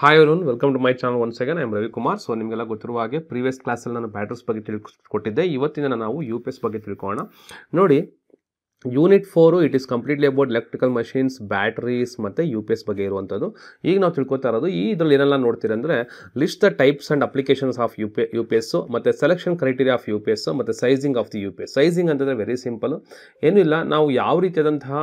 Hi Arun welcome to my channel one second I'm Ravikumar so ನಿಮಗೆಲ್ಲ ಗೊತ್ತಿರುವ ಹಾಗೆ ಪ್ರೀವಿಯಸ್ ಕ್ಲಾಸಲ್ಲಿ ನಾನು ಬ್ಯಾಟ್ರಿಸ್ ಬಗ್ಗೆ ತಿಳ್ಕೊಟ್ಟಿದ್ದೆ ಇವತ್ತಿನ ನಾವು ಯು ಪಿ ಎಸ್ ಬಗ್ಗೆ ತಿಳ್ಕೊಳ್ಳೋಣ ನೋಡಿ unit four it is completely about electrical machines batteries ಮತ್ತು ಯು ಪಿ ಎಸ್ ಬಗ್ಗೆ ಇರುವಂಥದ್ದು ಈಗ ನಾವು ತಿಳ್ಕೊತಾ ಇರೋದು ಈ ಇದರಲ್ಲಿ ಏನೆಲ್ಲ ನೋಡ್ತೀರಂದರೆ list the types and applications of U P U P S ಮತ್ತು selection criteria of U P S ಮತ್ತು sizing of the U P S sizing ಅಂತಂದರೆ ವೆರಿ ಸಿಂಪಲ್ ಏನೂ ಇಲ್ಲ ನಾವು ಯಾವ ರೀತಿಯಾದಂತಹ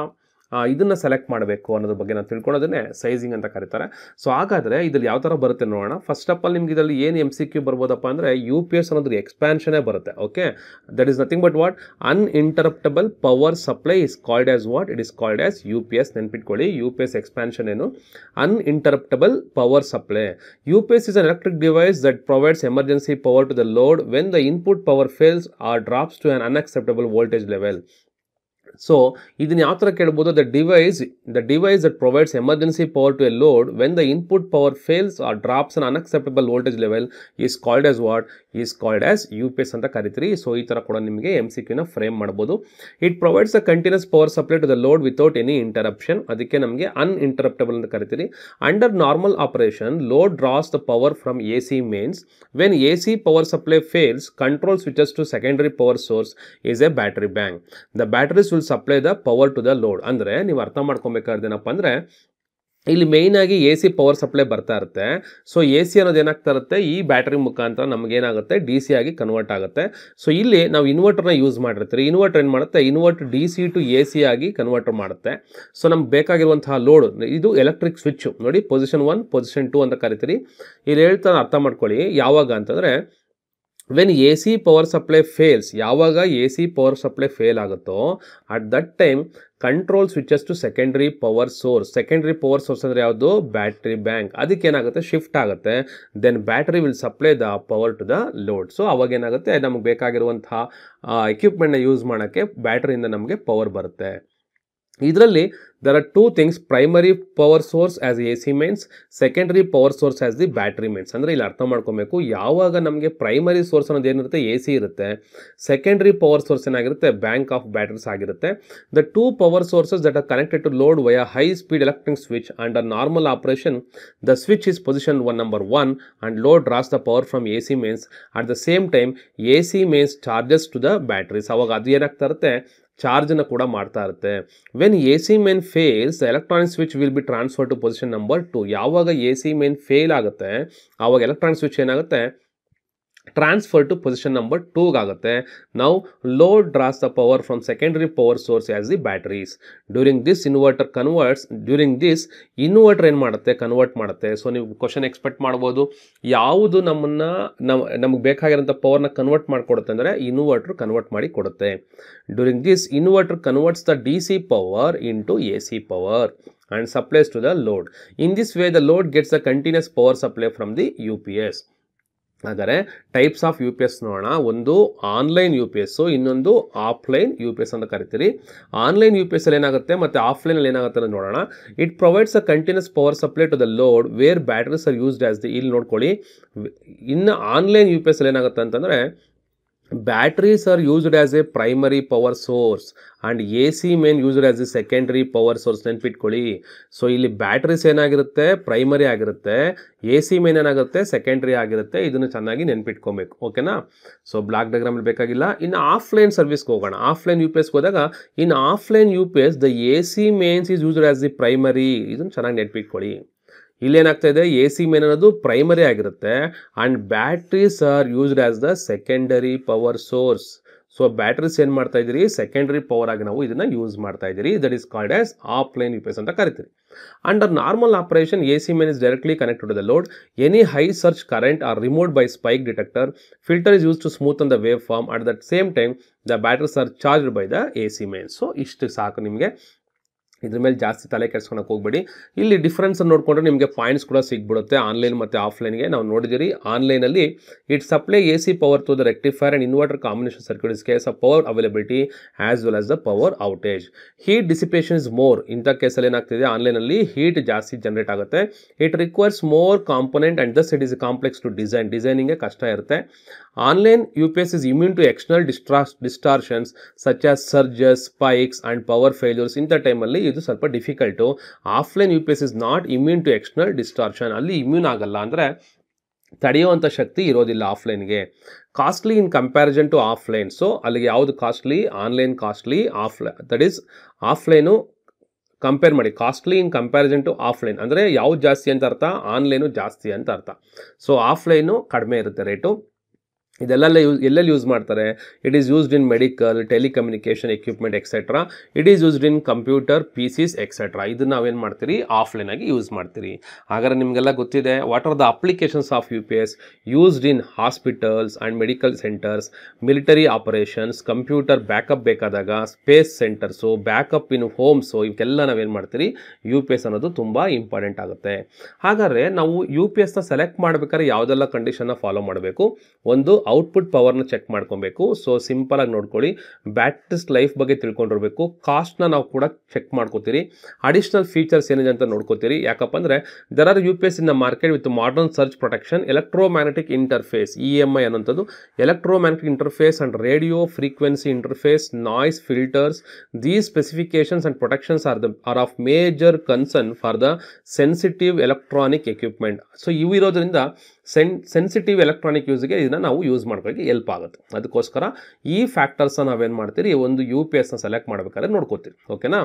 ಇದನ್ನು ಸೆಲೆಕ್ಟ್ ಮಾಡಬೇಕು ಅನ್ನೋದ್ರ ಬಗ್ಗೆ ನಾನು ತಿಳ್ಕೊಳೋದನ್ನೇ ಸೈಜಿಂಗ್ ಅಂತ ಕರೀತಾರೆ ಸೊ ಹಾಗಾದರೆ ಇದರಲ್ಲಿ ಯಾವ ಥರ ಬರುತ್ತೆ ನೋಡೋಣ ಫಸ್ಟ್ ಆಫ್ ಆಲ್ ನಿಮಗೆ ಇದರಲ್ಲಿ ಏನು ಎಮ್ ಸಿ ಕ್ಯೂ ಬರ್ಬೋದಪ್ಪ ಅಂದರೆ ಯು ಪಿ ಎಸ್ ಅನ್ನೋದ್ರ ಎಕ್ಸ್ಪ್ಯಾನ್ಷನೇ ಬರುತ್ತೆ okay that is nothing but what uninterruptible power supply is called as what it is called as U P S ನೆನ್ಪಿಟ್ಕೊಳ್ಳಿ ಯು ಪಿ ಎಸ್ ಎಕ್ಸ್ಪ್ಯಾನ್ಷನ್ ಏನು uninterruptible power supply U P S is an electric device that provides emergency power to the load when the input power fails or drops to an unacceptable voltage level so ಇದನ್ನ ಯಾವ ಥರ ಕೇಳ್ಬೋದು the device the device that provides emergency power to a load when the input power fails or drops an unacceptable voltage level is called as what is called as U P S ಅಂತ ಕರಿತೀರಿ so ಈ ಥರ ಕೂಡ ನಿಮಗೆ M C ಕ್ಯೂನ frame ಮಾಡ್ಬೋದು it provides a continuous power supply to the load without any interruption ಅದಕ್ಕೆ ನಮಗೆ ಅನ್ಇಂಟರಪ್ಟಬಲ್ ಅಂತ ಕರಿತೀರಿ under normal operation load draws the power from A C mains when A C power supply fails control switches to secondary power source is a battery bank the batteries will supply the power to the load ಅಂದರೆ ನೀವು ಅರ್ಥ ಮಾಡ್ಕೊಬೇಕಾದೇನಪ್ಪ ಅಂದರೆ ಇಲ್ಲಿ ಮೇಯ್ನಾಗಿ A C power supply ಬರ್ತಾ ಇರುತ್ತೆ so A C ಅನ್ನೋದು ಏನಾಗ್ತಾ ಇರುತ್ತೆ ಈ ಬ್ಯಾಟ್ರಿ ಮುಖಾಂತರ ನಮಗೇನಾಗುತ್ತೆ ಡಿ ಸಿ ಆಗಿ ಕನ್ವರ್ಟ್ ಆಗುತ್ತೆ ಸೊ ಇಲ್ಲಿ ನಾವು ಇನ್ವರ್ಟರ್ನ ಯೂಸ್ ಮಾಡಿರ್ತೀರಿ ಇನ್ವರ್ಟರ್ ಏನು ಮಾಡುತ್ತೆ inverter D C to A C ಆಗಿ ಕನ್ವರ್ಟರ್ ಮಾಡುತ್ತೆ ಸೊ ನಮ್ಗೆ ಬೇಕಾಗಿರುವಂತಹ ಲೋಡ್ ಇದು ಎಲೆಕ್ಟ್ರಿಕ್ ಸ್ವಿಚ್ಚು ನೋಡಿ ಪೊಸಿಷನ್ ಒನ್ ಪೊಸಿಷನ್ ಟು ಅಂತ ಕರಿತೀರಿ ಇಲ್ಲಿ ಹೇಳ್ತಾ ಅರ್ಥ ಮಾಡ್ಕೊಳ್ಳಿ ಯಾವಾಗ ಅಂತಂದರೆ when A C power supply fails ಯಾವಾಗ A C power supply fail ಆಗುತ್ತೋ at that time control switches to secondary power source secondary power source ಅಂದರೆ ಯಾವುದು ಬ್ಯಾಟ್ರಿ ಬ್ಯಾಂಕ್ ಅದಕ್ಕೇನಾಗುತ್ತೆ ಶಿಫ್ಟ್ ಆಗುತ್ತೆ then battery will supply the power to the load so ಅವಾಗೇನಾಗುತ್ತೆ ಏನಾಗುತ್ತೆ ನಮಗೆ ಬೇಕಾಗಿರುವಂತಹ ಎಕ್ವಿಪ್ಮೆಂಟ್ನ ಯೂಸ್ ಮಾಡೋಕ್ಕೆ ಬ್ಯಾಟ್ರಿಯಿಂದ ನಮಗೆ ಪವರ್ ಬರುತ್ತೆ ಇದರಲ್ಲಿ there are two things primary power source as A C mains secondary power source as the battery mains ಅಂದರೆ ಇಲ್ಲಿ ಅರ್ಥ ಮಾಡ್ಕೋಬೇಕು ಯಾವಾಗ ನಮಗೆ ಪ್ರೈಮರಿ ಸೋರ್ಸ್ ಅನ್ನೋದು ಏನಿರುತ್ತೆ ಎ ಸಿ ಇರುತ್ತೆ ಸೆಕೆಂಡ್ರಿ ಪವರ್ ಸೋರ್ಸ್ ಏನಾಗಿರುತ್ತೆ ಬ್ಯಾಂಕ್ ಆಫ್ ಬ್ಯಾಟ್ರೀಸ್ ಆಗಿರುತ್ತೆ the two power sources that are connected to load via high speed electric switch and a normal operation the switch is position one number one and load draws the power from A C mains at the same time A C mains charges to the batteries ಅವಾಗ ಅದು ಏನಾಗ್ತಾ ಇರುತ್ತೆ ಚಾರ್ಜನ್ನು ಕೂಡ ಮಾಡ್ತಾ ಇರುತ್ತೆ when A C main fails electronic switch will be transfer to position number two ಯಾವಾಗ A C main fail ಆಗುತ್ತೆ ಆವಾಗ ಎಲೆಕ್ಟ್ರಾನಿಕ್ ಸ್ವಿಚ್ ಏನಾಗುತ್ತೆ ಟ್ರಾನ್ಸ್ಫರ್ ಟು ಪೊಸಿಷನ್ ನಂಬರ್ ಟೂಗಾಗುತ್ತೆ ನಾವು load draws the power from secondary power source as the batteries during this inverter converts during this inverter ಏನು ಮಾಡುತ್ತೆ convert ಮಾಡುತ್ತೆ so ನೀವು ಕ್ವಶನ್ ಎಕ್ಸ್ಪೆಕ್ಟ್ ಮಾಡ್ಬೋದು ಯಾವುದು ನಮ್ಮನ್ನು ನಮ್ಮ ನಮಗೆ ಬೇಕಾಗಿರೋಂಥ ಪವರ್ನ ಕನ್ವರ್ಟ್ ಮಾಡಿಕೊಡುತ್ತೆ ಅಂದರೆ ಇನ್ವರ್ಟರ್ ಕನ್ವರ್ಟ್ ಮಾಡಿ ಕೊಡುತ್ತೆ during this inverter converts the D C power into A C power and supplies to the load in this way the load gets the continuous power supply from the U P S ಆದರೆ types of U P S ನೋಡೋಣ ಒಂದು online U P S ಇನ್ನೊಂದು offline U P S ಅಂತ ಕರಿತೀರಿ online U P S ಅಲ್ಲಿ ಏನಾಗುತ್ತೆ ಮತ್ತು ಆಫ್ಲೈನಲ್ಲಿ ಏನಾಗುತ್ತೆ ಅಂತ ನೋಡೋಣ it provides a continuous power supply to the load where batteries are used as the ಇಲ್ಲಿ ನೋಡ್ಕೊಳ್ಳಿ ಇನ್ನು ಆನ್ಲೈನ್ ಯು ಪಿ ಎಸ್ ಅಲ್ಲಿ ಏನಾಗುತ್ತೆ ಅಂತಂದರೆ batteries are used as a primary power source and A C main used as a secondary power source ನೆನ್ಪಿಟ್ಕೊಳ್ಳಿ so ಇಲ್ಲಿ batteries ಏನಾಗಿರುತ್ತೆ primary ಆಗಿರುತ್ತೆ ಎ ಸಿ ಮೇನ್ ಏನಾಗುತ್ತೆ ಸೆಕೆಂಡ್ರಿ ಆಗಿರುತ್ತೆ ಇದನ್ನು ಚೆನ್ನಾಗಿ ನೆನ್ಪಿಟ್ಕೊಬೇಕು ಓಕೆನಾ ಸೊ ಬ್ಲಾಕ್ ಡಗ್ರಾಮಲ್ಲಿ ಬೇಕಾಗಿಲ್ಲ ಇನ್ನು ಆಫ್ಲೈನ್ ಸರ್ವಿಸ್ಗೆ ಹೋಗೋಣ ಆಫ್ಲೈನ್ ಯು ಪಿ ಎಸ್ಗೆ ಹೋದಾಗ in offline U P S the A C mains is used as the primary ಇದನ್ನು ಚೆನ್ನಾಗಿ ನೆನ್ಪಿಟ್ಕೊಳ್ಳಿ ಇಲ್ಲೇನಾಗ್ತಾ ಇದೆ ಎ ಸಿ ಮೇನ್ ಅನ್ನೋದು ಪ್ರೈಮರಿ ಆಗಿರುತ್ತೆ and batteries are used as the secondary power source so batteries ಏನು ಮಾಡ್ತಾ ಇದ್ದೀರಿ ಸೆಕೆಂಡರಿ ಪವರ್ ಆಗಿ ನಾವು ಇದನ್ನು ಯೂಸ್ ಮಾಡ್ತಾ ಇದ್ದೀರಿ that is called as offline U P ಅಂತ ಕರಿತೀರಿ under normal operation A C main is directly connected to the load any high surge current are removed by spike detector filter is use to smooth on the wave form at that same time the batteries are charged by the A C main so ಇಷ್ಟು ಸಾಕು ನಿಮಗೆ ಇದ್ರ ಮೇಲೆ ಜಾಸ್ತಿ ತಲೆ ಕೆಡಿಸ್ಕೊಳಕ್ಕೆ ಹೋಗ್ಬೇಡಿ ಇಲ್ಲಿ difference ನೋಡಿಕೊಂಡ್ರೆ ನಿಮಗೆ ಪಾಯಿಂಟ್ಸ್ ಕೂಡ ಸಿಗ್ಬಿಡುತ್ತೆ ಆನ್ಲೈನ್ ಮತ್ತು ಆಫ್ಲೈನ್ಗೆ ನಾವು ನೋಡಿದಿರಿ ಆನ್ಲೈನಲ್ಲಿ it supply A C power to the rectifier and inverter combination circuits case power availability as well as the power outage heat dissipation is more ಇಂಥ ಕೇಸಲ್ಲಿ ಏನಾಗ್ತಿದೆ ಆನ್ಲೈನಲ್ಲಿ ಹೀಟ್ ಜಾಸ್ತಿ ಜನರೇಟ್ ಆಗುತ್ತೆ it requires more component and thus it is complex to design ಡಿಸೈನಿಂಗೇ ಕಷ್ಟ ಇರುತ್ತೆ online U P S is immune to external ಡಿಸ್ಟ್ರಾಸ್ distortions such as surges spikes and power failures ಇಂಥ ಟೈಮಲ್ಲಿ ಇದು ಸ್ವಲ್ಪ difficult offline U P S is not immune to external distortion ಅಲ್ಲಿ immune ಆಗಲ್ಲ ಅಂದರೆ ತಡೆಯುವಂಥ ಶಕ್ತಿ ಇರೋದಿಲ್ಲ ಆಫ್ಲೈನ್ಗೆ costly in comparison to offline so ಅಲ್ಲಿಗೆ ಯಾವುದು ಕಾಸ್ಟ್ಲಿ ಆನ್ಲೈನ್ ಕಾಸ್ಟ್ಲಿ ಆಫ್ಲೈ ದಟ್ ಈಸ್ ಆಫ್ಲೈನು ಕಂಪೇರ್ ಮಾಡಿ costly in comparison to offline ಅಂದರೆ ಯಾವುದು ಜಾಸ್ತಿ ಅಂತ ಅರ್ಥ ಆನ್ಲೈನು ಜಾಸ್ತಿ ಅಂತ ಅರ್ಥ ಸೊ ಆಫ್ಲೈನು ಕಡಿಮೆ ಇರುತ್ತೆ ರೇಟು ಇದೆಲ್ಲೆಲ್ಲ ಯೂಸ್ ಎಲ್ಲೆಲ್ಲಿ ಯೂಸ್ ಮಾಡ್ತಾರೆ it is used in medical telecommunication equipment etcetera it is used in computer P Cs etcetera ಇದನ್ನು ನಾವೇನು ಮಾಡ್ತೀರಿ ಆಫ್ಲೈನಾಗಿ ಯೂಸ್ ಮಾಡ್ತೀರಿ ಹಾಗಾದ್ರೆ ನಿಮಗೆಲ್ಲ ಗೊತ್ತಿದೆ what are the applications of U P S used in hospitals and medical centres military operations computer backup ಬೇಕಾದಾಗ space centres backup in homes ಇವಕ್ಕೆಲ್ಲ ನಾವೇನು ಮಾಡ್ತೀರಿ ಯು ಪಿ ಎಸ್ ಅನ್ನೋದು ತುಂಬ ಇಂಪಾರ್ಟೆಂಟ್ ಆಗುತ್ತೆ ಹಾಗಾದರೆ ನಾವು ಯು ಪಿ ಎಸ್ನ ಸೆಲೆಕ್ಟ್ ಮಾಡಬೇಕಾದ್ರೆ ಯಾವುದೆಲ್ಲ ಕಂಡೀಷನ್ನ ಫಾಲೋ ಮಾಡಬೇಕು ಒಂದು ಔಟ್ಪುಟ್ ಪವರ್ನ ಚೆಕ್ ಮಾಡ್ಕೊಬೇಕು ಸೊ ಸಿಂಪಲ್ ಆಗಿ ನೋಡ್ಕೊಳ್ಳಿ ಬ್ಯಾಟ್ರಿಸ್ ಲೈಫ್ ಬಗ್ಗೆ ತಿಳ್ಕೊಂಡಿರ್ಬೇಕು ಕಾಸ್ಟ್ನ ನಾವು ಕೂಡ ಚೆಕ್ ಮಾಡ್ಕೋತೀರಿ ಅಡಿಷ್ನಲ್ ಫೀಚರ್ಸ್ ಏನಿದೆ ಅಂತ ನೋಡ್ಕೋತೀರಿ ಯಾಕಪ್ಪ ಅಂದರೆ there are U P S in the market with modern surge protection electromagnetic interface E M I ಅನ್ನೋಂಥದ್ದು electromagnetic interface and radio frequency interface noise filters these specifications and protections are the are of major concern for the sensitive electronic equipment so ಇವು ಇರೋದ್ರಿಂದ ಸೆನ್ sensitive electronic ಯೂಸ್ಗೆ ಇದನ್ನ ನಾವು use ಮಾಡ್ಕೊಳ್ಳಿ help ಆಗುತ್ತೆ ಅದಕ್ಕೋಸ್ಕರ ಈ ಫ್ಯಾಕ್ಟರ್ಸನ್ನ ನಾವೇನು ಮಾಡ್ತೀರಿ ಒಂದು ಯು ಪಿ ಎಸ್ನ ಸೆಲೆಕ್ಟ್ ಮಾಡಬೇಕಾದ್ರೆ ನೋಡ್ಕೋತೀರಿ ಓಕೆನಾ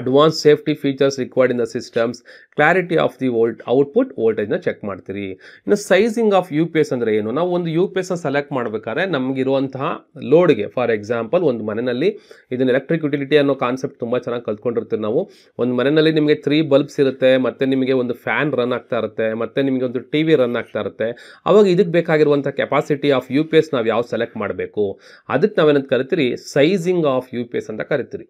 advance safety features required in the systems clarity of the volt output ವೋಲ್ಟೇಜ್ನ ಚೆಕ್ ಮಾಡ್ತೀರಿ ಇನ್ನು sizing of U P S ಅಂದರೆ ಏನು ನಾವು ಒಂದು ಯು ಪಿ ಎಸ್ನ ಸೆಲೆಕ್ಟ್ ಮಾಡಬೇಕಾದ್ರೆ ನಮಗಿರುವಂತಹ ಲೋಡ್ಗೆ ಫಾರ್ ಎಕ್ಸಾಂಪಲ್ ಒಂದು ಮನೆಯಲ್ಲಿ ಇದನ್ನು ಎಲೆಕ್ಟ್ರಿಕ್ ಯುಟಿಲಿಟಿ ಅನ್ನೋ ಕಾನ್ಸೆಪ್ಟ್ ತುಂಬ ಚೆನ್ನಾಗಿ ಕಲ್ತ್ಕೊಂಡಿರ್ತೀವಿ ನಾವು ಒಂದು ಮನೆಯಲ್ಲಿ ನಿಮಗೆ ತ್ರೀ ಬಲ್ಬ್ಸ್ ಇರುತ್ತೆ ಮತ್ತು ನಿಮಗೆ ಒಂದು ಫ್ಯಾನ್ ರನ್ ಆಗ್ತಾ ಇರುತ್ತೆ ಮತ್ತು ನಿಮಗೆ ಒಂದು ಟಿ ವಿ ರನ್ ಆಗ್ತಾ ಇರುತ್ತೆ ಅವಾಗ ಇದಕ್ಕೆ ಬೇಕಾಗಿರುವಂಥ capacity of U P S ನಾವು ಯಾವ ಸೆಲೆಕ್ಟ್ ಮಾಡಬೇಕು ಅದಕ್ಕೆ ನಾವೇನಂತ ಕರಿತೀರಿ sizing of U P S ಅಂತ ಕರಿತೀರಿ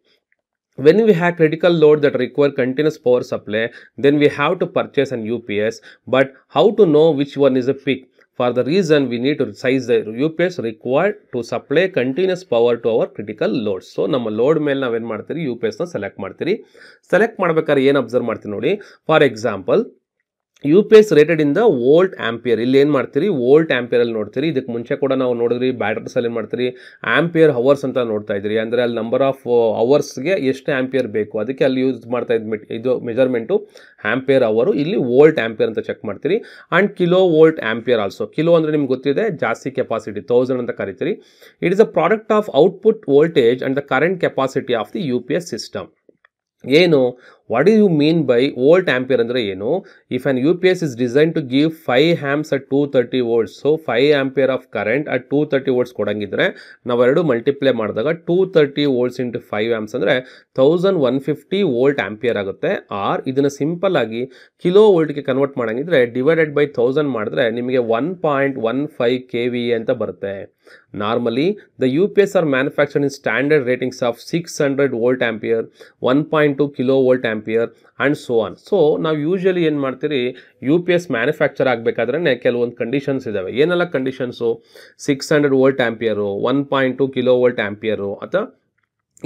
when we have critical load that require continuous power supply then we have to purchase an UPS but how to know which one is a peak for the reason we need to size the UPS required to supply continuous power to our critical loads. So, ನಮ್ಮ load mail na ಮಾಡ್ತೀರಿ U UPS na select ಮಾಡ್ತೀರಿ select ಮಾಡ್ಬೇಕಾದ್ರೆ ಏನು observe ಮಾಡ್ತೀವಿ ನೋಡಿ For example. U P S ರೇಟೆಡಿಂದ volt ampere ಇಲ್ಲಿ ಏನು ಮಾಡ್ತೀರಿ ವೋಲ್ಟ್ ಆ್ಯಂಪಿಯರಲ್ಲಿ ನೋಡ್ತೀರಿ ಇದಕ್ಕೆ ಮುಂಚೆ ಕೂಡ ನಾವು ನೋಡಿದ್ರಿ ಬ್ಯಾಟ್ರಸಲ್ಲಿ ಏನು ಮಾಡ್ತೀರಿ ಆ್ಯಂಪಿಯರ್ ಹವರ್ಸ್ ಅಂತ ನೋಡ್ತಾ ಇದ್ದೀರಿ ಅಂದರೆ ಅಲ್ಲಿ ನಂಬರ್ ಆಫ್ ಅವರ್ಸ್ಗೆ ಎಷ್ಟು ಆ್ಯಂಪಿಯರ್ ಬೇಕು ಅದಕ್ಕೆ ಅಲ್ಲಿ ಯೂಸ್ ಮಾಡ್ತಾ ಇದ್ದ ಇದು ಮೆಜರ್ಮೆಂಟು ಆ್ಯಂಪಿಯರ್ ಅವರು ಇಲ್ಲಿ ವೋಲ್ಟ್ ಆ್ಯಂಪಿಯರ್ ಅಂತ ಚೆಕ್ ಮಾಡ್ತೀರಿ and kilo volt ampere also kilo ಅಂದರೆ ನಿಮ್ಗೆ ಗೊತ್ತಿದೆ ಜಾಸ್ತಿ ಕೆಪಾಸಿಟಿ ತೌಸಂಡ್ ಅಂತ ಕರಿತೀರಿ it is a product of output voltage and the current capacity of the U P S system ಏನು what you mean by volt ampere ಅಂದರೆ ಏನು if an U P S is design to give five amps at two thirty volts so five ampere of current at two thirty volts ಕೊಡಂಗಿದ್ರೆ ಎರಡು multiply ಮಾಡಿದಾಗ two thirty volts into five amps ಅಂದರೆ thousand one fifty volt ampere ಆಗುತ್ತೆ or ಇದನ್ನು simple ಆಗಿ kilo ವೋಲ್ಟ್ಗೆ convert ಮಾಡೋಂಗಿದ್ರೆ divided by thousand ಮಾಡಿದ್ರೆ ನಿಮಗೆ one point one five K V ಅಂತ ಬರುತ್ತೆ normally the U P S are manufacturing standard ratings of six hundred volt ampere one point two kilo volt ampere and so on so ನಾವು usually ಏನು ಮಾಡ್ತೀರಿ U P S manufacture ಆಗಬೇಕಾದ್ರೆ ಕೆಲವೊಂದು conditions ಇದ್ದಾವೆ ಏನೆಲ್ಲ conditions six hundred volt ampere one point two kilo volt ampere ಅಥವಾ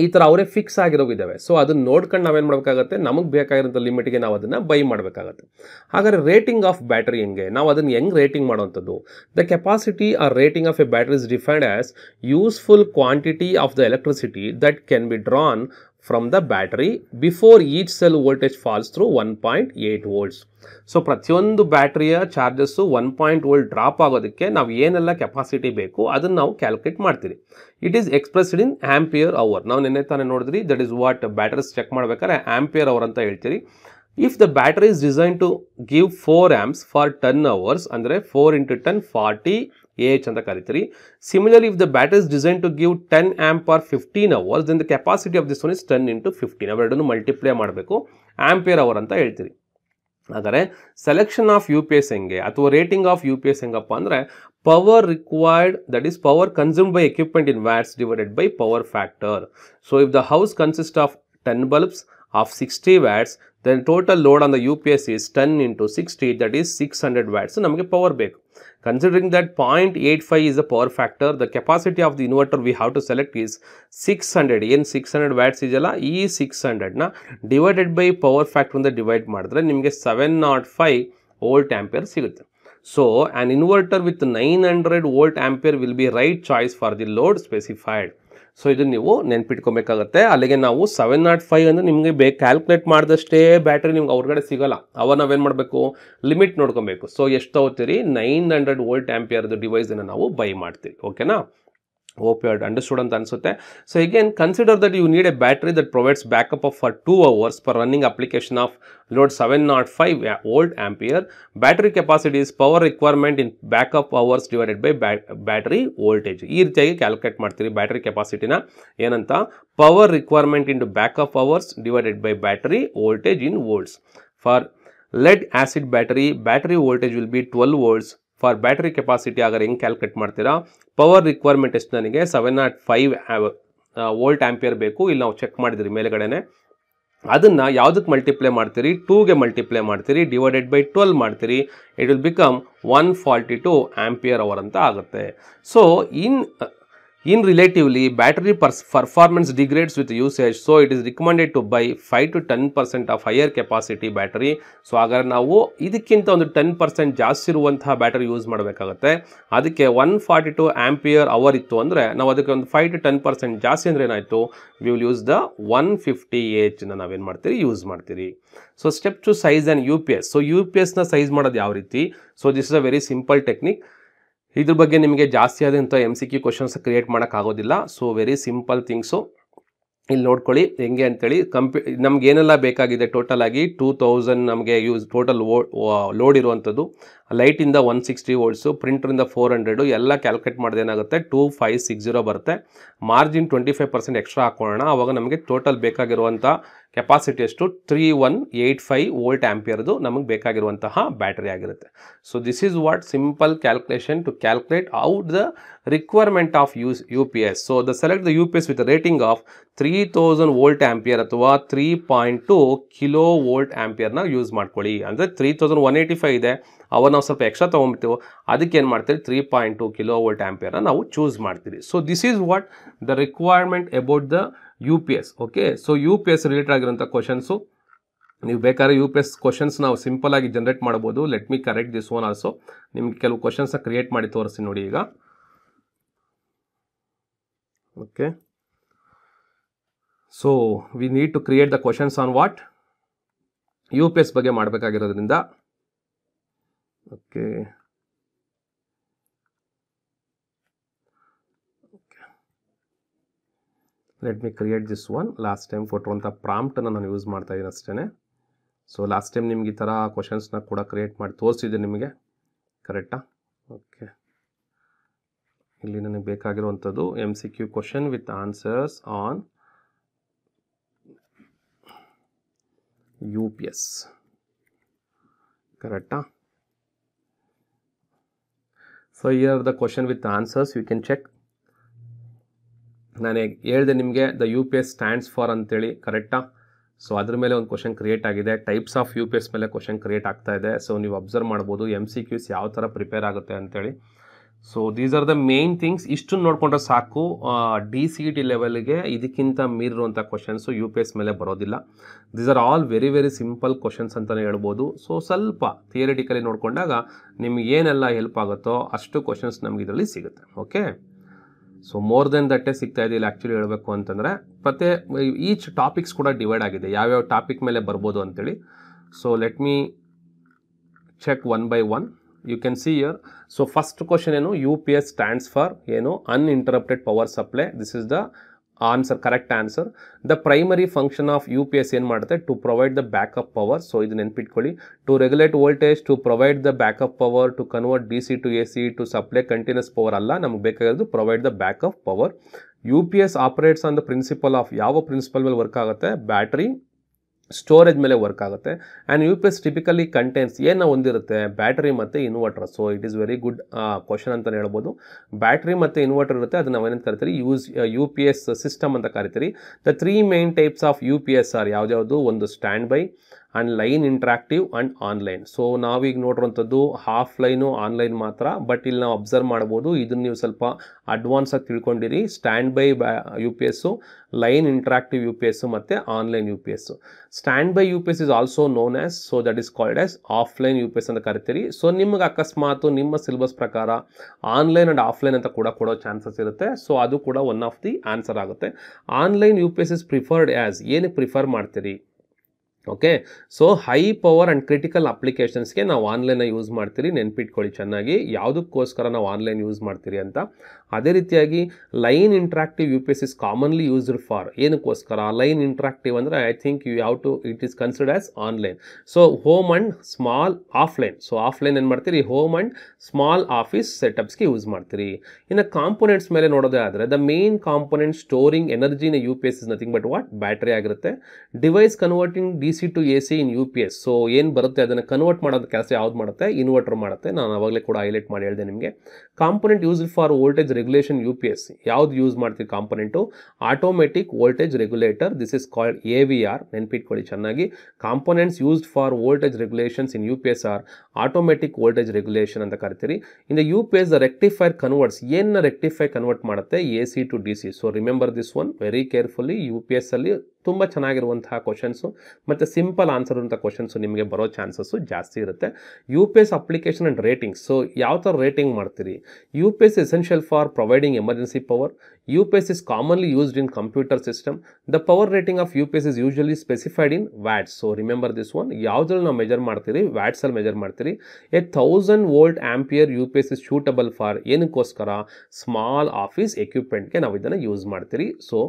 ಈ ಥರ ಅವರೇ ಫಿಕ್ಸ್ ಆಗಿರೋಗಿದ್ದಾವೆ ಸೊ ಅದನ್ನ ನೋಡ್ಕೊಂಡು ನಾವೇನು ಮಾಡಬೇಕಾಗತ್ತೆ ನಮಗೆ ಬೇಕಾಗಿರೋಂಥ ಲಿಮಿಟಿಗೆ ನಾವು ಅದನ್ನು ಬೈ ಮಾಡಬೇಕಾಗತ್ತೆ ಹಾಗಾದ್ರೆ ರೇಟಿಂಗ್ ಆಫ್ ಬ್ಯಾಟ್ರಿ ಹೆಂಗೆ ನಾವು ಅದನ್ನು ಹೆಂಗೆ ರೇಟಿಂಗ್ ಮಾಡುವಂಥದ್ದು the capacity or rating of a battery is defined as useful quantity of the electricity that can be drawn from the battery before each cell voltage falls through 1.8 volts. So ಪ್ರತಿಯೊಂದು ಬ್ಯಾಟ್ರಿಯ charges one point volt drop ಆಗೋದಕ್ಕೆ ನಾವು ಏನೆಲ್ಲ capacity ಬೇಕು ಅದನ್ನು ನಾವು calculate ಮಾಡ್ತೀವಿ it is expressed in ampere hour ನಾವು ನಿನ್ನೆ ತಾನೇ ನೋಡಿದ್ರಿ that is what batteries check ಮಾಡ್ಬೇಕಾದ್ರೆ ಆ್ಯಂಪಿಯರ್ ಅವರ್ ಅಂತ ಹೇಳ್ತೀರಿ if the battery is design to give four amps for ten hours ಅಂದರೆ four into ten forty H ಅಂತ ಕರಿತೀರಿ similar if the battery design to give ten amp R fifteen hours then the capacity of this one is ten into fifteen ಅವೆರಡನ್ನು multiply ಮಾಡಬೇಕು ampere hour ಅಂತ ಹೇಳ್ತೀರಿ ಆದರೆ selection of U P S ಹೆಂಗೆ ಅಥವಾ rating of U P S ಹೆಂಗಪ್ಪ ಅಂದರೆ power required that is power consumed by equipment in watts divided by power factor so if the house consist of ten bulbs of sixty watts then total load on the U P S is ten into sixty that is six hundred watts ನಮಗೆ power ಬೇಕು considering that 0.85 is a power factor the capacity of the inverter we have to select is 600 in 600 watts is ala e 600 na divided by power factor on the divide madidre nimge 705 volt ampere sigutte so an inverter with 900 volt ampere will be right choice for the load specified so ಇದನ್ನು ನೀವು ನೆನ್ಪಿಟ್ಕೊಬೇಕಾಗತ್ತೆ ಅಲ್ಲಿಗೆ ನಾವು seven naught five ಅಂದರೆ ನಿಮಗೆ ಬೇ calculate ಮಾಡಿದಷ್ಟೇ battery ನಿಮ್ಗೆ ಅವ್ರಗಡೆ ಸಿಗೋಲ್ಲ ಅವಾಗ ನಾವೇನು ಮಾಡಬೇಕು ಲಿಮಿಟ್ ನೋಡ್ಕೊಬೇಕು ಸೊ ಎಷ್ಟು ತಗೋತೀರಿ ನೈನ್ ಹಂಡ್ರೆಡ್ ವೋಲ್ಟ್ ಆ್ಯಂಪಿಯರ್ದು ಡಿವೈಸನ್ನು ನಾವು ಬೈ ಮಾಡ್ತೀವಿ ಓಕೆನಾ hope you had understood and answer so again consider that you need a battery that provides backup of for two hours for running application of load seven point five volt ampere battery capacity is power requirement in backup hours divided by battery voltage Here, calculate the battery capacity na power requirement into backup hours divided by battery voltage in volts for lead acid battery battery voltage will be 12 volts for battery capacity ಆಗ ಹೆಂಗೆ calculate ಮಾಡ್ತೀರಾ power requirement ಎಷ್ಟು ನನಗೆ seven naught five volt ampere ಬೇಕು ಇಲ್ಲಿ ನಾವು check ಮಾಡಿದ್ರಿ ಮೇಲುಗಡೆನೆ ಅದನ್ನು ಯಾವುದಕ್ಕೆ ಮಲ್ಟಿಪ್ಲೈ ಮಾಡ್ತೀರಿ ಟೂಗೆ ಮಲ್ಟಿಪ್ಲೈ ಮಾಡ್ತೀರಿ ಡಿವೈಡೆಡ್ ಬೈ ಟ್ವೆಲ್ ಮಾಡ್ತೀರಿ it will become one forty two ampere hour ಅಂತ ಆಗುತ್ತೆ so in in relatively battery ಪರ್ಸ್ performance degrades with usage so it is recommended to buy five to ten percent of higher capacity battery so ಹಾಗಾದ್ರೆ ನಾವು ಇದಕ್ಕಿಂತ ಒಂದು ten percent ಜಾಸ್ತಿ ಇರುವಂತಹ battery use ಮಾಡಬೇಕಾಗುತ್ತೆ ಅದಕ್ಕೆ one forty two ampere hour ಇತ್ತು ಅಂದರೆ ನಾವು ಅದಕ್ಕೆ ಒಂದು ಫೈವ್ ಟು ಟೆನ್ ಪರ್ಸೆಂಟ್ ಜಾಸ್ತಿ ಅಂದರೆ ಏನಾಯಿತು we will use the one fifty ಏಜ್ನ ನಾವೇನು ಮಾಡ್ತೀರಿ ಯೂಸ್ ಮಾಡ್ತೀರಿ so step to size and U P S so U P ಎಸ್ನ ಸೈಜ್ ಮಾಡೋದು ಯಾವ ರೀತಿ so this is a very simple technique ಇದ್ರ ಬಗ್ಗೆ ನಿಮಗೆ ಜಾಸ್ತಿ ಆದಂಥ M C Q questions create ಮಾಡೋಕ್ಕಾಗೋದಿಲ್ಲ ಸೊ ವೆರಿ ಸಿಂಪಲ್ ಥಿಂಗ್ಸು ಇಲ್ಲಿ ನೋಡ್ಕೊಳ್ಳಿ ಹೆಂಗೆ ಅಂತೇಳಿ ಕಂಪ್ಯೂ ನಮ್ಗೆ ಏನೆಲ್ಲ ಬೇಕಾಗಿದೆ ಟೋಟಲ್ ಆಗಿ ಟೂ ತೌಸಂಡ್ ನಮಗೆ ಯೂಸ್ ಟೋಟಲ್ ಲೋಡ್ ಇರುವಂಥದ್ದು ಲೈಟಿಂದ ಒನ್ ಸಿಕ್ಸ್ಟಿ ವೋಲ್ಟ್ಸು ಪ್ರಿಂಟ್ರಿಂದ ಫೋರ್ ಹಂಡ್ರೆಡು ಎಲ್ಲ ಕ್ಯಾಲ್ಕುಲೇಟ್ ಮಾಡಿದೆ ಏನಾಗುತ್ತೆ ಟೂ ಫೈವ್ ಸಿಕ್ಸ್ ಜೀರೋ ಬರುತ್ತೆ margin twenty five percent extra ಹಾಕೊಳ್ಳೋಣ ಆವಾಗ ನಮಗೆ ಟೋಟಲ್ ಬೇಕಾಗಿರುವಂಥ ಕೆಪಾಸಿಟಿ ಎಷ್ಟು three one eight five volt ಆ್ಯಂಪಿಯರ್ದು ನಮಗೆ ಬೇಕಾಗಿರುವಂತಹ ಬ್ಯಾಟ್ರಿ ಆಗಿರುತ್ತೆ so this is what simple calculation to calculate out the requirement of use U P S so the select the U P S with rating of three thousand volt ampere ಅಥವಾ three point two kilo volt ಆ್ಯಂಪಿಯರ್ನ use ಮಾಡ್ಕೊಳ್ಳಿ ಅಂದರೆ three thousand one eighty five ಇದೆ ಅವಾಗ ನಾವು ಸ್ವಲ್ಪ extra ತೊಗೊಂಬಿತ್ತು ಅದಕ್ಕೆ ಏನು ಮಾಡ್ತೀವಿ three point two kilo volt ಆ್ಯಂಪಿಯರ್ನ ನಾವು ಚೂಸ್ ಮಾಡ್ತೀವಿ so this is what the requirement about the U P S okay so U P S related questions ಕ್ವಶನ್ಸು ನೀವು ಬೇಕಾದ್ರೆ ಯು ಪಿ ಎಸ್ ಕ್ವಶನ್ಸ್ ನಾವು ಸಿಂಪಲ್ ಆಗಿ ಜನರೇಟ್ ಮಾಡ್ಬೋದು let me correct this one also ನಿಮ್ಗೆ ಕೆಲವು ಕ್ವಶನ್ಸ್ನ ಕ್ರಿಯೇಟ್ ಮಾಡಿ ತೋರಿಸಿ ನೋಡಿ ಈಗ okay so we need to create the questions on what U P S ಬಗ್ಗೆ ಮಾಡಬೇಕಾಗಿರೋದ್ರಿಂದ okay let me create this one last time photo ಅಂತ ಪ್ರಾಂಪ್ಟನ್ನು ನಾನು ಯೂಸ್ ಮಾಡ್ತಾ ಇದ್ದೀನಿ ಅಷ್ಟೇ ಸೊ ಲಾಸ್ಟ್ ಟೈಮ್ ನಿಮ್ಗೆ ಈ ಥರ ಕ್ವಶನ್ಸ್ನ ಕೂಡ ಕ್ರಿಯೇಟ್ ಮಾಡಿ ತೋರಿಸಿದ್ದೆ ನಿಮಗೆ ಕರೆಕ್ಟಾ ಓಕೆ ಇಲ್ಲಿ ನನಗೆ ಬೇಕಾಗಿರುವಂಥದ್ದು M C Q question with answers on U P S ಕರೆಕ್ಟಾ so here the question with answers you can check ನಾನು ಹೇಳಿದೆ ನಿಮಗೆ the U P S stands for ಅಂತೇಳಿ ಕರೆಕ್ಟಾ ಸೊ ಅದ್ರ ಮೇಲೆ ಒಂದು ಕ್ವಶನ್ ಕ್ರಿಯೇಟ್ ಆಗಿದೆ types of U P S ಮೇಲೆ ಕ್ವಶನ್ ಕ್ರಿಯೇಟ್ ಆಗ್ತಾ ಇದೆ ಸೊ ನೀವು ಅಬ್ಸರ್ವ್ ಮಾಡ್ಬೋದು ಎಮ್ ಸಿ ಕ್ಯೂಸ್ ಯಾವ ಥರ ಪ್ರಿಪೇರ್ ಆಗುತ್ತೆ ಅಂತೇಳಿ so these are the main things ಇಷ್ಟನ್ನು ನೋಡಿಕೊಂಡ್ರೆ ಸಾಕು ಡಿ ಸಿ ಟಿ ಲೆವೆಲ್ಗೆ ಇದಕ್ಕಿಂತ ಮೀರಿರುವಂಥ ಕ್ವಶನ್ಸು ಯು ಪಿ ಎಸ್ ಮೇಲೆ ಬರೋದಿಲ್ಲ these are all very very simple questions ಅಂತಲೇ ಹೇಳ್ಬೋದು ಸೊ ಸ್ವಲ್ಪ ಥಿಯರಿಟಿಕಲಿ ನೋಡಿಕೊಂಡಾಗ ನಿಮ್ಗೆ ಏನೆಲ್ಲ ಹೆಲ್ಪ್ ಆಗುತ್ತೋ ಅಷ್ಟು ಕ್ವಶನ್ಸ್ ನಮಗೆ ಇದರಲ್ಲಿ ಸಿಗುತ್ತೆ ಓಕೆ ಸೊ ಮೋರ್ ದೆನ್ ದಟ್ಟೆ ಸಿಗ್ತಾ ಇಲ್ಲಿ ಆ್ಯಕ್ಚುಲಿ ಹೇಳಬೇಕು ಅಂತಂದರೆ ಮತ್ತೆ ಈಚ್ ಟಾಪಿಕ್ಸ್ ಕೂಡ ಡಿವೈಡ್ ಆಗಿದೆ ಯಾವ್ಯಾವ ಟಾಪಿಕ್ ಮೇಲೆ ಬರ್ಬೋದು ಅಂತೇಳಿ so let me check one by one you can see here so first question ಏನು U P S stands for ಏನು uninterrupted power supply this is the answer correct answer the primary function of U P S ಏನು ಮಾಡುತ್ತೆ to provide the backup power so ಇದು ನೆನ್ಪಿಟ್ಕೊಳ್ಳಿ to regulate voltage to provide the backup power to convert D C to A C to supply continuous power ಅಲ್ಲ ನಮ್ಗೆ ಬೇಕಾಗಿರೋದು provide the backup power U P S operates on the principle of ಯಾವ principle ಮೇಲೆ work ಆಗುತ್ತೆ battery storage ಮೇಲೆ work ಆಗುತ್ತೆ and U P S typically contents ಏನು ಹೊಂದಿರುತ್ತೆ ಬ್ಯಾಟ್ರಿ ಮತ್ತು inverter so it is very good question ಅಂತಲೇ ಹೇಳ್ಬೋದು ಬ್ಯಾಟ್ರಿ ಮತ್ತು ಇನ್ವರ್ಟರ್ ಇರುತ್ತೆ ಅದು ನಾವೇನಂತ ಕರಿತೀರಿ use U P S system ಅಂತ ಕರಿತೀರಿ the three main types of U P S are ಯಾವುದ್ಯಾವುದು ಒಂದು stand by and line interactive and online so ನಾವೀಗ ನೋಡಿರೋಂಥದ್ದು ಹಾಫ್ ಆನ್ಲೈನ್ ಮಾತ್ರ ಬಟ್ ಇಲ್ಲಿ ನಾವು ಅಬ್ಸರ್ವ್ ಮಾಡ್ಬೋದು ಇದನ್ನು ನೀವು ಸ್ವಲ್ಪ ಅಡ್ವಾನ್ಸಾಗಿ ತಿಳ್ಕೊಂಡಿರಿ ಸ್ಟ್ಯಾಂಡ್ ಬೈ ಬ್ಯಾ U P S line interactive U P S ಮತ್ತು online U P S stand by U P S is also known as so that is called as offline U P S ಅಂತ ಕರಿತೀರಿ so ನಿಮಗೆ ಅಕಸ್ಮಾತು ನಿಮ್ಮ syllabus ಪ್ರಕಾರ online and offline ಅಂತ ಕೂಡ ಕೊಡೋ chances ಇರುತ್ತೆ ಸೊ ಅದು ಕೂಡ ಒನ್ ಆಫ್ ದಿ ಆನ್ಸರ್ ಆಗುತ್ತೆ online U P S is preferred as ಏನಕ್ಕೆ ಪ್ರಿಫರ್ ಮಾಡ್ತೀರಿ okay so high power and critical ಅಪ್ಲಿಕೇಶನ್ಸ್ಗೆ ನಾವು ಆನ್ಲೈನ ಯೂಸ್ ಮಾಡ್ತೀರಿ ನೆನ್ಪಿಟ್ಕೊಳ್ಳಿ ಚೆನ್ನಾಗಿ ಯಾವುದಕ್ಕೋಸ್ಕರ ನಾವು ಆನ್ಲೈನ್ ಯೂಸ್ ಮಾಡ್ತೀರಿ ಅಂತ ಅದೇ ರೀತಿಯಾಗಿ line interactive U P S is commonly used for ಏನಕ್ಕೋಸ್ಕರ ಲೈನ್ ಇಂಟ್ರಾಕ್ಟಿವ್ ಅಂದರೆ ಐ ಥಿಂಕ್ ಯು ಯಾವ to it is consider as online so home and small offline so offline ಏನು ಮಾಡ್ತೀರಿ ಹೋಮ್ ಆ್ಯಂಡ್ ಸ್ಮಾಲ್ ಆಫೀಸ್ ಸೆಟಪ್ಸ್ಗೆ use ಮಾಡ್ತೀರಿ ಇನ್ನು components ಮೇಲೆ ನೋಡೋದೇ ಆದರೆ ದ ಮೇನ್ ಕಾಂಪೊನೆಂಟ್ ಸ್ಟೋರಿಂಗ್ ಎನರ್ಜಿನ U P S is nothing but what battery ಆಗಿರುತ್ತೆ device converting D C to A C in U P S so ಏನು ಬರುತ್ತೆ ಅದನ್ನು ಕನ್ವರ್ಟ್ ಮಾಡೋದು ಕೆಲಸ ಯಾವ್ದು ಮಾಡುತ್ತೆ ಇನ್ವರ್ಟರ್ ಮಾಡುತ್ತೆ ನಾನು ಆವಾಗಲೇ ಕೂಡ ಹೈಲೈಟ್ ಮಾಡಿ ಹೇಳಿದೆ ನಿಮಗೆ component use for voltage regulation U P S ಯಾವ್ದು ಯೂಸ್ ಮಾಡ್ತೀವಿ component automatic voltage regulator this is called A V R ನೆನ್ಪಿಟ್ಕೊಳ್ಳಿ ಚೆನ್ನಾಗಿ components used for voltage regulations in U P S are automatic voltage regulation ಅಂತ ಕರಿತೀರಿ in U P S rectifier converts ಏನ್ನ rectify convert ಮಾಡುತ್ತೆ A C to D C so remember this one very carefully U P S ಅಲ್ಲಿ ತುಂಬ ಚೆನ್ನಾಗಿರುವಂತಹ questions ಮತ್ತು simple answer ಅಂತ questions ನಿಮಗೆ ಬರೋ ಚಾನ್ಸಸ್ಸು ಜಾಸ್ತಿ ಇರುತ್ತೆ U P S application and ratings so ಯಾವ ಥರ ರೇಟಿಂಗ್ ಮಾಡ್ತೀರಿ U P S essential for providing emergency power U P S is commonly used in computer system the power rating of U P S is usually specified in watts so remember this one ಯಾವುದ್ರಲ್ಲಿ ನಾವು ಮೆಜರ್ ಮಾಡ್ತೀರಿ ವ್ಯಾಟ್ಸಲ್ಲಿ measure ಮಾಡ್ತೀರಿ a thousand volt ampere U P S is suitable for ಏನಕ್ಕೋಸ್ಕರ small office ಎಕ್ವಿಪ್ಮೆಂಟ್ಗೆ ನಾವು ಇದನ್ನು ಯೂಸ್ ಮಾಡ್ತೀರಿ ಸೊ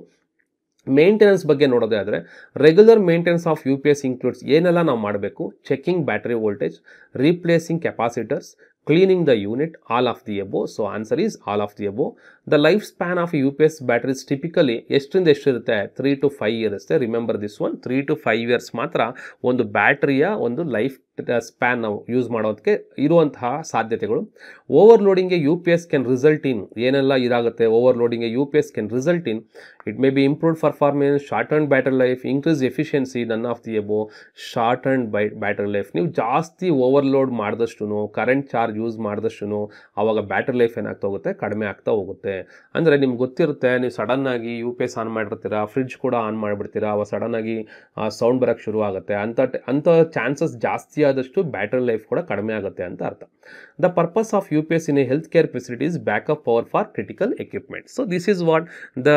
ಮೇಂಟೆನೆನ್ಸ್ ಬಗ್ಗೆ ನೋಡೋದೇ ಆದರೆ regular maintenance of U P S includes ಏನೆಲ್ಲ ನಾವು ಮಾಡಬೇಕು checking battery voltage replacing capacitors cleaning the unit all of the above so answer is all of the above the life span of U P S batteries typically ಎಷ್ಟರಿಂದ ಎಷ್ಟಿರುತ್ತೆ three to five year ಅಷ್ಟೇ remember this one three to five years ಮಾತ್ರ ಒಂದು ಬ್ಯಾಟ್ರಿಯ ಒಂದು life span ನಾವು use ಮಾಡೋದಕ್ಕೆ ಇರುವಂತಹ ಸಾಧ್ಯತೆಗಳು ಓವರ್ಲೋಡಿಂಗ್ಗೆ U P S can result in ಏನೆಲ್ಲ ಇದಾಗುತ್ತೆ ಓವರ್ಲೋಡಿಂಗ್ಗೆ U P S can result in it may be improved performance short and battery life increase efficiency none of the above short and by battery life ನೀವು ಜಾಸ್ತಿ overload ಮಾಡಿದಷ್ಟು current charge use ಮಾಡಿದಷ್ಟು ಆವಾಗ battery life ಏನಾಗ್ತಾ ಹೋಗುತ್ತೆ ಕಡಿಮೆ ಆಗ್ತಾ ಹೋಗುತ್ತೆ ಅಂದರೆ ನಿಮ್ಗೆ ಗೊತ್ತಿರುತ್ತೆ ನೀವು ಸಡನ್ನಾಗಿ ಯು ಪಿ ಎಸ್ ಆನ್ ಮಾಡಿರ್ತೀರಾ ಫ್ರಿಡ್ಜ್ ಕೂಡ ಆನ್ ಮಾಡಿಬಿಡ್ತೀರಾ ಅವಾಗ ಸಡನ್ನಾಗಿ ಸೌಂಡ್ ಬರೋಕ್ಕೆ ಶುರು ಆಗುತ್ತೆ ಅಂಥ ಅಂಥ ಚಾನ್ಸಸ್ ಜಾಸ್ತಿ ಆದಷ್ಟು ಬ್ಯಾಟ್ರಿ ಲೈಫ್ ಕೂಡ ಕಡಿಮೆ ಆಗುತ್ತೆ ಅಂತ ಅರ್ಥ the purpose of U P S in a health care facilities backup power for critical equipment so this is what the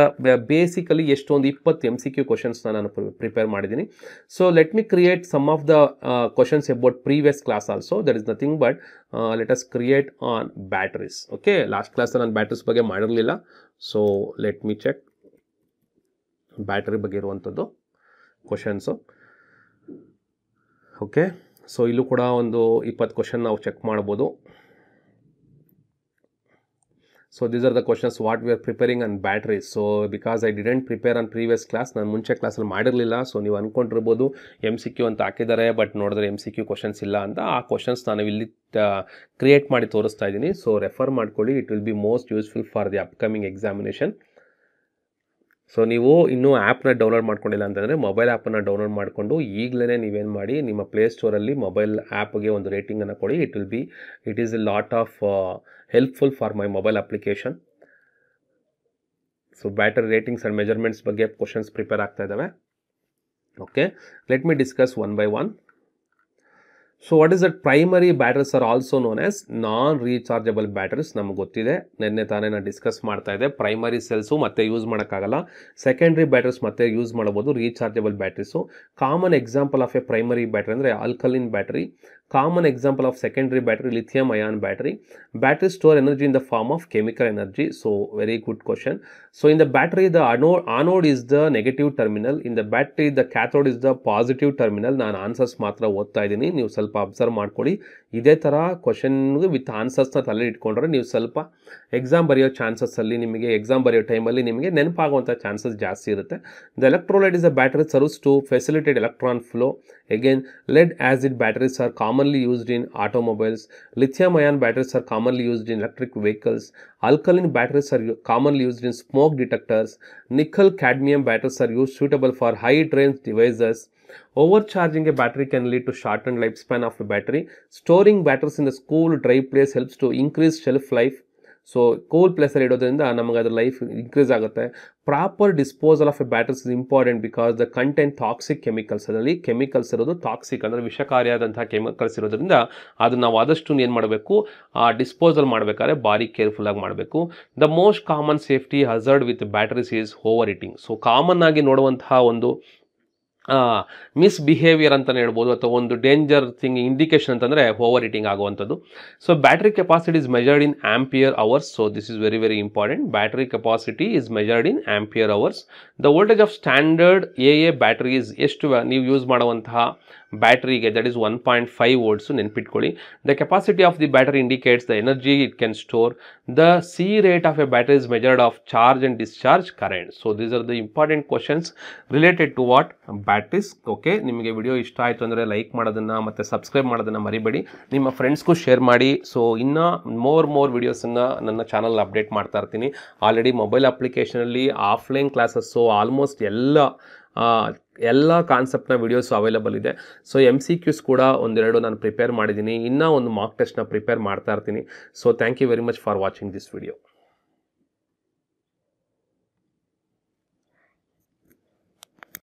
basically ಎಷ್ಟೊಂದು ಇಪ್ಪತ್ತು ಎಮ್ ಸಿ ಕ್ಯೂ ಕ್ವಶನ್ಸ್ನ ನಾನು ಪ್ರಿಪೇರ್ ಮಾಡಿದ್ದೀನಿ so let me create some of the questions about previous class also that is nothing but let us create on batteries okay last class ನಾನು batteries ಬಗ್ಗೆ ಮಾಡಿರಲಿಲ್ಲ ಬರಲಿಲ್ಲ so let me check battery ಬಗ್ಗೆ ಇರುವಂಥದ್ದು questions okay so ಇಲ್ಲೂ ಕೂಡ ಒಂದು ಇಪ್ಪತ್ತು ಕ್ವಶನ್ ನಾವು ಚೆಕ್ ಮಾಡ್ಬೋದು so these are the questions what we are preparing on battery so because I didn't prepare on previous class ನಾನು ಮುಂಚೆ ಕ್ಲಾಸಲ್ಲಿ ಮಾಡಿರಲಿಲ್ಲ ಸೊ ನೀವು ಅಂದ್ಕೊಂಡಿರ್ಬೋದು ಎಮ್ ಸಿ ಕ್ಯೂ ಅಂತ ಹಾಕಿದ್ದಾರೆ ಬಟ್ ನೋಡಿದ್ರೆ ಎಮ್ ಸಿ ಕ್ಯೂ ಕ್ವಶನ್ಸ್ ಇಲ್ಲ ಅಂತ ಆ ಕ್ವಶನ್ಸ್ ನಾನು ಇಲ್ಲಿ ಕ್ರಿಯೇಟ್ ಮಾಡಿ ತೋರಿಸ್ತಾ ಇದ್ದೀನಿ ಸೊ ರೆಫರ್ ಮಾಡ್ಕೊಳ್ಳಿ it will be most useful for the upcoming examination so ನೀವು ಇನ್ನೂ ಆ್ಯಪ್ನ ಡೌನ್ಲೋಡ್ ಮಾಡ್ಕೊಂಡಿಲ್ಲ ಅಂತಂದರೆ ಮೊಬೈಲ್ ಆ್ಯಪನ್ನು ಡೌನ್ಲೋಡ್ ಮಾಡಿಕೊಂಡು ಈಗಲೇ ನೀವೇನು ಮಾಡಿ ನಿಮ್ಮ ಪ್ಲೇಸ್ಟೋರಲ್ಲಿ ಮೊಬೈಲ್ ಆ್ಯಪ್ಗೆ ಒಂದು ರೇಟಿಂಗನ್ನು ಕೊಡಿ it will be it is a lot of helpful for my mobile application so battery ratings and measurements ಬಗ್ಗೆ ಕ್ವಶನ್ಸ್ ಪ್ರಿಪೇರ್ ಆಗ್ತಾ ಇದ್ದಾವೆ okay let me discuss one by one so what is that primary batteries are also known as non rechargeable batteries ನಮ್ಗೆ ಗೊತ್ತಿದೆ ನಿನ್ನೆ ತಾನೇ ನಾನು discuss ಮಾಡ್ತಾ ಇದ್ದೆ ಪ್ರೈಮರಿ ಸೆಲ್ಸು ಮತ್ತೆ ಯೂಸ್ ಮಾಡೋಕ್ಕಾಗಲ್ಲ ಸೆಕೆಂಡ್ರಿ ಬ್ಯಾಟ್ರೀಸ್ ಮತ್ತೆ ಯೂಸ್ ಮಾಡ್ಬೋದು rechargeable batteries common example of A primary battery ಅಂದರೆ alkaline battery common example of secondary battery lithium ion battery battery store in the form of chemical energy so very good question so ಇಂದು battery the ಅನೋ anode is the negative terminal ಇಂದ battery the cathode is the positive terminal ನಾನು answers ಮಾತ್ರ ಓದ್ತಾ ಇದ್ದೀನಿ ನೀವು ಸ್ವಲ್ಪ observe ಮಾಡ್ಕೊಳ್ಳಿ ಇದೇ ಥರ ಕ್ವಶನ್ಗೆ ವಿತ್ ಆನ್ಸರ್ಸ್ನ ತಲೆ ಇಟ್ಕೊಂಡ್ರೆ ನೀವು ಸ್ವಲ್ಪ ಎಕ್ಸಾಮ್ ಬರೆಯೋ ಚಾನ್ಸಸ್ಸಲ್ಲಿ ನಿಮಗೆ ಎಕ್ಸಾಮ್ ಬರೆಯೋ ಟೈಮಲ್ಲಿ ನಿಮಗೆ ನೆನಪಾಗುವಂಥ ಚಾನ್ಸಸ್ ಜಾಸ್ತಿ ಇರುತ್ತೆ the electrolyte is the battery to facilitated electron flow again lead as batteries are common commonly used in automobiles, lithium ion batteries are commonly used in electric vehicles, alkaline batteries are commonly used in smoke detectors, nickel cadmium batteries are used suitable for high range devices. Overcharging a battery can lead to shortened lifespan of a battery. Storing batteries in a cool, dry place helps to increase shelf life. So cold ಪ್ಲೇಸಲ್ಲಿ ಇಡೋದ್ರಿಂದ ನಮಗೆ ಅದರ life increase ಆಗುತ್ತೆ proper disposal of a batteries is important because the content toxic chemicals ಅದರಲ್ಲಿ chemicals ಇರೋದು toxic ಅಂದರೆ ವಿಷಕಾರಿಯಾದಂಥ chemicals ಇರೋದ್ರಿಂದ ಅದನ್ನು ನಾವು ಆದಷ್ಟು ಏನು ಮಾಡಬೇಕು ಆ ಡಿಸ್ಪೋಸಲ್ ಮಾಡಬೇಕಾದ್ರೆ ಭಾರಿ ಕೇರ್ಫುಲ್ಲಾಗಿ ಮಾಡಬೇಕು the most common safety hazard with batteries is overheating so common ಆಗಿ ನೋಡುವಂತಹ ಒಂದು ಮಿಸ್ಬಿಹೇವಿಯರ್ ಅಂತಲೇ ಹೇಳ್ಬೋದು ಅಥವಾ ಒಂದು ಡೇಂಜರ್ ಥಿಂಗ್ ಇಂಡಿಕೇಶನ್ ಅಂತಂದರೆ ಓವರ್ ಈಟಿಂಗ್ ಆಗುವಂಥದ್ದು so battery capacity is measured in ampere hours so this is very very important battery capacity is measured in ampere hours the voltage of standard a a batteries ಎಷ್ಟು ನೀವು use ಮಾಡುವಂತಹ ಬ್ಯಾಟ್ರಿಗೆ that is one point five volts ನೆನ್ಪಿಟ್ಕೊಳ್ಳಿ the capacity of the battery indicates the energy it can store the C rate of a battery is measured of charge and discharge current so these are the important questions related to what batteries okay ನಿಮಗೆ video ಇಷ್ಟ ಆಯಿತು ಅಂದರೆ like ಮಾಡೋದನ್ನು ಮತ್ತು subscribe ಮಾಡೋದನ್ನು ಮರಿಬೇಡಿ ನಿಮ್ಮ ಫ್ರೆಂಡ್ಸ್ಗೂ ಶೇರ್ ಮಾಡಿ ಸೊ ಇನ್ನು ಮೋರ್ ಮೋರ್ ವೀಡಿಯೋಸನ್ನು ನನ್ನ ಚಾನಲ್ ಅಪ್ಡೇಟ್ ಮಾಡ್ತಾ ಇರ್ತೀನಿ ಆಲ್ರೆಡಿ ಮೊಬೈಲ್ ಅಪ್ಲಿಕೇಶನಲ್ಲಿ ಆಫ್ಲೈನ್ ಕ್ಲಾಸಸ್ಸು ಆಲ್ಮೋಸ್ಟ್ ಎಲ್ಲ ಎಲ್ಲ ಕಾನ್ಸೆಪ್ಟ್ನ ವೀಡಿಯೋಸು ಅವೈಲಬಲ್ ಇದೆ ಸೊ ಎಮ್ ಸಿ ಕ್ಯೂಸ್ ಕೂಡ ಒಂದೆರಡು ನಾನು ಪ್ರಿಪೇರ್ ಮಾಡಿದ್ದೀನಿ ಇನ್ನೂ ಒಂದು ಮಾರ್ಕ್ ಟೆಸ್ಟ್ನ ಪ್ರಿಪೇರ್ ಮಾಡ್ತಾ ಇರ್ತೀನಿ so thank you very much for watching this video